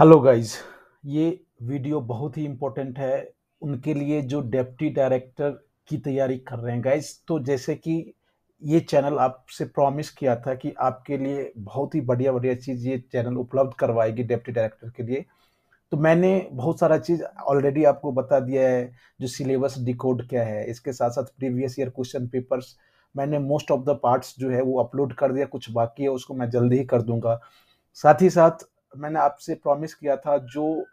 Hello guys ये video बहुत ही important है उनके लिए जो डेप्टी डायरेक्टर की तैयारी कर रहे हैं गाइस तो जैसे कि ये चैनल आपसे प्रॉमिस किया था कि आपके लिए बहुत ही बढ़िया बढ़िया चीज़ ये चैनल उपलब्ध करवाएगी डेप्टी डायरेक्टर के लिए तो मैंने बहुत सारा चीज़ ऑलरेडी आपको बता दिया है जो सिलेबस डिकोड क्या है इसके साथ साथ प्रीवियस ईयर क्वेश्चन पेपर्स मैंने मोस्ट ऑफ द पार्ट्स जो है वो अपलोड कर दिया कुछ बाकी है उसको मैं जल्दी ही कर दूंगा साथ ही साथ मैंने आपसे प्रॉमिस किया था जो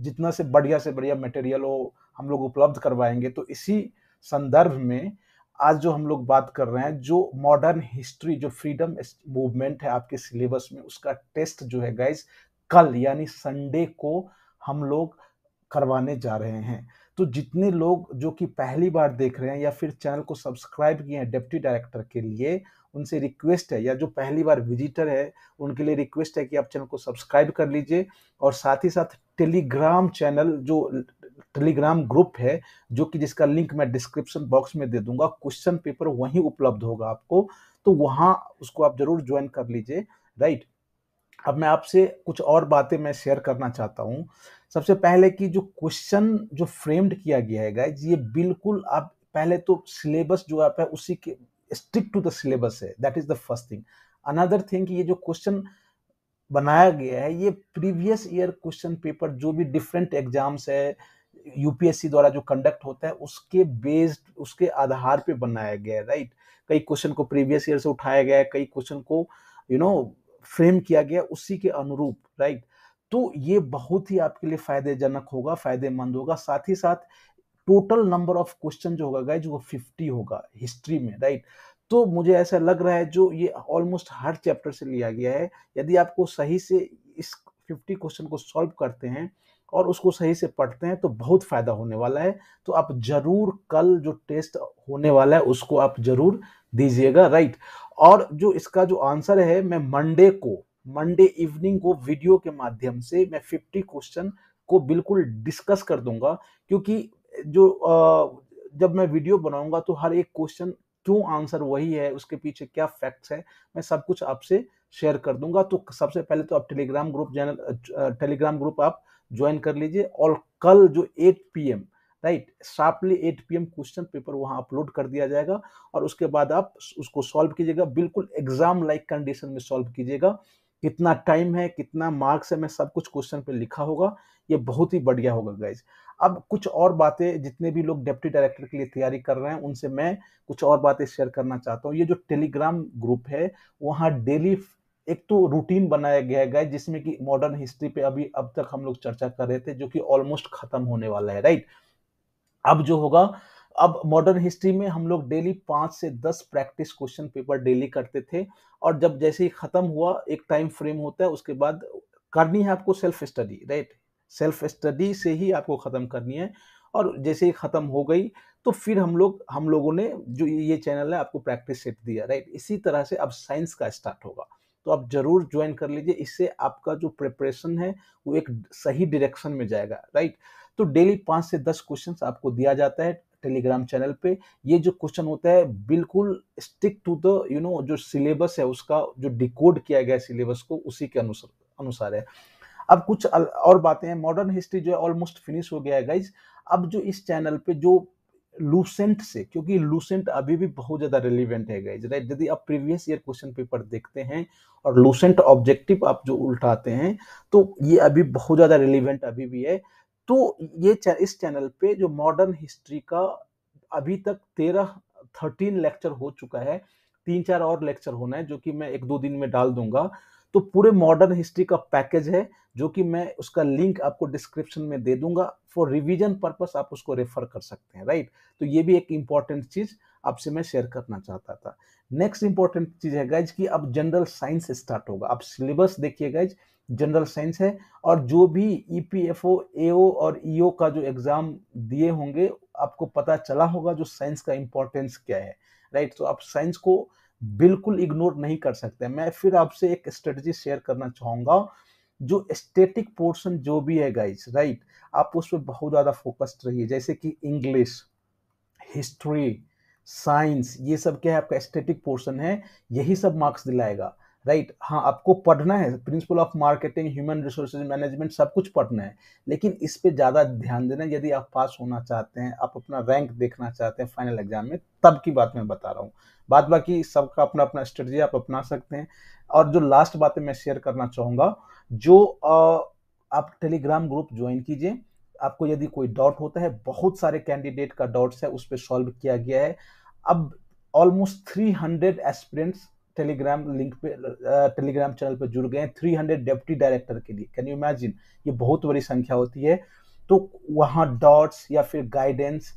जितना से बढ़िया से बढ़िया मटेरियल हो हम लोग उपलब्ध करवाएंगे तो इसी संदर्भ में आज जो हम लोग बात कर रहे हैं जो मॉडर्न हिस्ट्री जो फ्रीडम मूवमेंट है आपके सिलेबस में उसका टेस्ट जो है गाइज कल यानी संडे को हम लोग करवाने जा रहे हैं तो जितने लोग जो कि पहली बार देख रहे हैं या फिर चैनल को सब्सक्राइब किए हैं डिप्टी डायरेक्टर के लिए उनसे रिक्वेस्ट है या जो पहली बार विजिटर है उनके लिए रिक्वेस्ट है कि आप चैनल को सब्सक्राइब कर लीजिए और साथ ही साथ टेलीग्राम चैनल जो टेलीग्राम ग्रुप है जो कि जिसका लिंक मैं डिस्क्रिप्शन बॉक्स में दे दूंगा क्वेश्चन पेपर वहीं उपलब्ध होगा आपको तो वहाँ उसको आप जरूर ज्वाइन कर लीजिए राइट अब मैं आपसे कुछ और बातें मैं शेयर करना चाहता हूँ सबसे पहले कि जो क्वेश्चन जो फ्रेम्ड किया गया है गाइज ये बिल्कुल आप पहले तो सिलेबस जो आप है उसी के स्टिक टू द सिलेबस है that is the first thing another thing ये जो क्वेश्चन बनाया गया है ये प्रीवियस ईयर क्वेश्चन पेपर जो भी डिफरेंट एग्जाम्स है यूपीएससी द्वारा जो कंडक्ट होता है उसके बेस्ड उसके आधार पे बनाया गया है राइट कई क्वेश्चन को प्रीवियस ईयर से उठाया गया है कई क्वेश्चन को यू नो फ्रेम किया गया उसी के अनुरूप राइट तो ये बहुत ही आपके लिए फायदेजनक होगा फायदेमंद होगा साथ ही साथ टोटल नंबर ऑफ क्वेश्चन जो होगा गाइज वो फिफ्टी होगा हिस्ट्री में राइट तो मुझे ऐसा लग रहा है जो ये ऑलमोस्ट हर चैप्टर से लिया गया है यदि आपको सही से इस फिफ्टी क्वेश्चन को सॉल्व करते हैं और उसको सही से पढ़ते हैं तो बहुत फ़ायदा होने वाला है तो आप ज़रूर कल जो टेस्ट होने वाला है उसको आप ज़रूर दीजिएगा राइट और जो इसका जो आंसर है मैं मंडे को मंडे इवनिंग को वीडियो के माध्यम से मैं फिफ्टी क्वेश्चन को बिल्कुल डिस्कस कर दूंगा क्योंकि जो जब मैं वीडियो बनाऊंगा तो हर एक क्वेश्चन क्यों आंसर वही है उसके पीछे क्या फैक्ट्स है मैं सब कुछ आपसे शेयर कर दूंगा तो सबसे पहले तो आप Telegram group channel Telegram group आप ज्वाइन कर लीजिए और कल जो 8 PM right sharply 8 PM question paper वहां अपलोड कर दिया जाएगा और उसके बाद आप उसको सॉल्व कीजिएगा बिल्कुल एग्जाम लाइक कंडीशन में सॉल्व कीजिएगा कितना टाइम है कितना मार्क्स है मैं सब कुछ क्वेश्चन पे लिखा होगा ये बहुत ही बढ़िया होगा गाइज अब कुछ और बातें जितने भी लोग डेप्टी डायरेक्टर के लिए तैयारी कर रहे हैं उनसे मैं कुछ और बातें शेयर करना चाहता हूँ ये जो टेलीग्राम ग्रुप है वहाँ डेली एक तो रूटीन बनाया गया है गाइज जिसमें कि मॉडर्न हिस्ट्री पे अभी अब तक हम लोग चर्चा कर रहे थे जो कि ऑलमोस्ट खत्म होने वाला है राइट अब जो होगा अब मॉडर्न हिस्ट्री में हम लोग डेली पाँच से दस प्रैक्टिस क्वेश्चन पेपर डेली करते थे और जब जैसे ही ख़त्म हुआ एक टाइम फ्रेम होता है उसके बाद करनी है आपको self study right self study से ही आपको ख़त्म करनी है और जैसे ही ख़त्म हो गई तो फिर हम लोग हम लोगों ने जो ये चैनल है आपको प्रैक्टिस सेट दिया राइट इसी तरह से अब साइंस का स्टार्ट होगा तो आप जरूर ज्वाइन कर लीजिए इससे आपका जो प्रिपरेशन है वो एक सही डायरेक्शन में जाएगा राइट तो डेली पाँच से दस क्वेश्चंस आपको दिया जाता है टेलीग्राम चैनल पे ये जो क्वेश्चन होता है बिल्कुल stick to the you know जो सिलेबस है उसका जो डिकोड किया गया सिलेबस को उसी के अनुसार अनुसार है अब कुछ और बातें हैं मॉडर्न हिस्ट्री जो है ऑलमोस्ट फिनिश हो गया है गाइज अब जो इस चैनल पे जो लूसेंट से क्योंकि लूसेंट अभी भी बहुत ज़्यादा रिलीवेंट है गाइज राइट यदि आप प्रीवियस ईयर क्वेश्चन पेपर देखते हैं और लूसेंट ऑब्जेक्टिव आप जो उल्टाते हैं तो ये अभी बहुत ज़्यादा रिलीवेंट अभी भी है तो ये इस चैनल पे जो मॉडर्न हिस्ट्री का अभी तक तेरह थर्टीन लेक्चर हो चुका है तीन चार और लेक्चर होना है जो कि मैं एक दो दिन में डाल दूंगा तो पूरे मॉडर्न हिस्ट्री का पैकेज है जो कि मैं उसका लिंक आपको डिस्क्रिप्शन में दे दूंगा फॉर रिवीजन पर्पस आप उसको रेफर कर सकते हैं राइट तो ये भी एक इंपॉर्टेंट चीज़ आपसे मैं शेयर करना चाहता था नेक्स्ट इंपॉर्टेंट चीज है गाइज कि अब जनरल साइंस स्टार्ट होगा आप सिलेबस देखिए गाइज जनरल साइंस है और जो भी ई पी एफ ओ ए और ई e ओ का जो एग्जाम दिए होंगे आपको पता चला होगा जो साइंस का इंपॉर्टेंस क्या है राइट right? तो आप साइंस को बिल्कुल इग्नोर नहीं कर सकते मैं फिर आपसे एक स्ट्रेटजी शेयर करना चाहूंगा जो स्टेटिक पोर्शन जो भी है गाइज राइट right? आप उस पर बहुत ज़्यादा फोकस्ड रहिए जैसे कि इंग्लिश हिस्ट्री साइंस ये सब क्या है आपका एस्थेटिक पोर्शन है यही सब मार्क्स दिलाएगा राइट right? हाँ आपको पढ़ना है principle of marketing human resources management सब कुछ पढ़ना है लेकिन इस पर ज़्यादा ध्यान देना यदि आप पास होना चाहते हैं आप अपना रैंक देखना चाहते हैं फाइनल एग्जाम में तब की बात मैं बता रहा हूँ बाद बाकी सबका अपना अपना स्ट्रेटजी आप अपना सकते हैं और जो लास्ट बातें मैं शेयर करना चाहूँगा जो आप टेलीग्राम ग्रुप ज्वाइन कीजिए आपको यदि कोई डाउट होता है बहुत सारे कैंडिडेट का डाउट है उस पर सॉल्व किया गया है अब almost three hundred aspirants Telegram link पे टेलीग्राम चैनल पर जुड़ गए हैं थ्री हंड्रेड डेप्टी डायरेक्टर के लिए कैन यू इमेजिन ये बहुत बड़ी संख्या होती है तो वहाँ डॉट्स या फिर गाइडेंस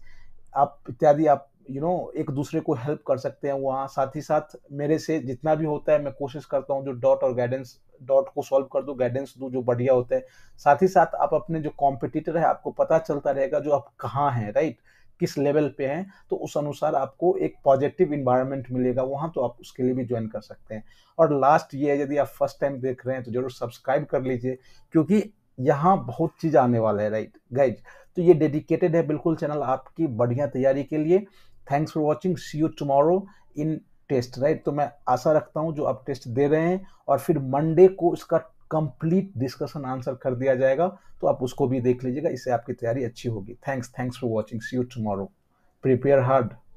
आप इत्यादि आप यू नो एक दूसरे को हेल्प कर सकते हैं वहाँ साथ ही साथ मेरे से जितना भी होता है मैं कोशिश करता हूँ जो डॉट और गाइडेंस डॉट को सॉल्व कर दो गाइडेंस दो जो बढ़िया होते हैं साथ ही साथ आप अपने जो कॉम्पिटिटर है आपको पता चलता रहेगा जो आप कहाँ हैं राइट किस लेवल पे हैं तो उस अनुसार आपको एक पॉजिटिव इन्वायरमेंट मिलेगा वहाँ तो आप उसके लिए भी ज्वाइन कर सकते हैं और लास्ट ये है यदि आप फर्स्ट टाइम देख रहे हैं तो जरूर सब्सक्राइब कर लीजिए क्योंकि यहाँ बहुत चीज़ आने वाला है राइट गाइज तो ये डेडिकेटेड है बिल्कुल चैनल आपकी बढ़िया तैयारी के लिए thanks for watching see you tomorrow in test right तो मैं आशा रखता हूँ जो आप टेस्ट दे रहे हैं और फिर मंडे को इसका कंप्लीट डिस्कशन आंसर कर दिया जाएगा तो आप उसको भी देख लीजिएगा इससे आपकी तैयारी अच्छी होगी thanks thanks for watching see you tomorrow prepare hard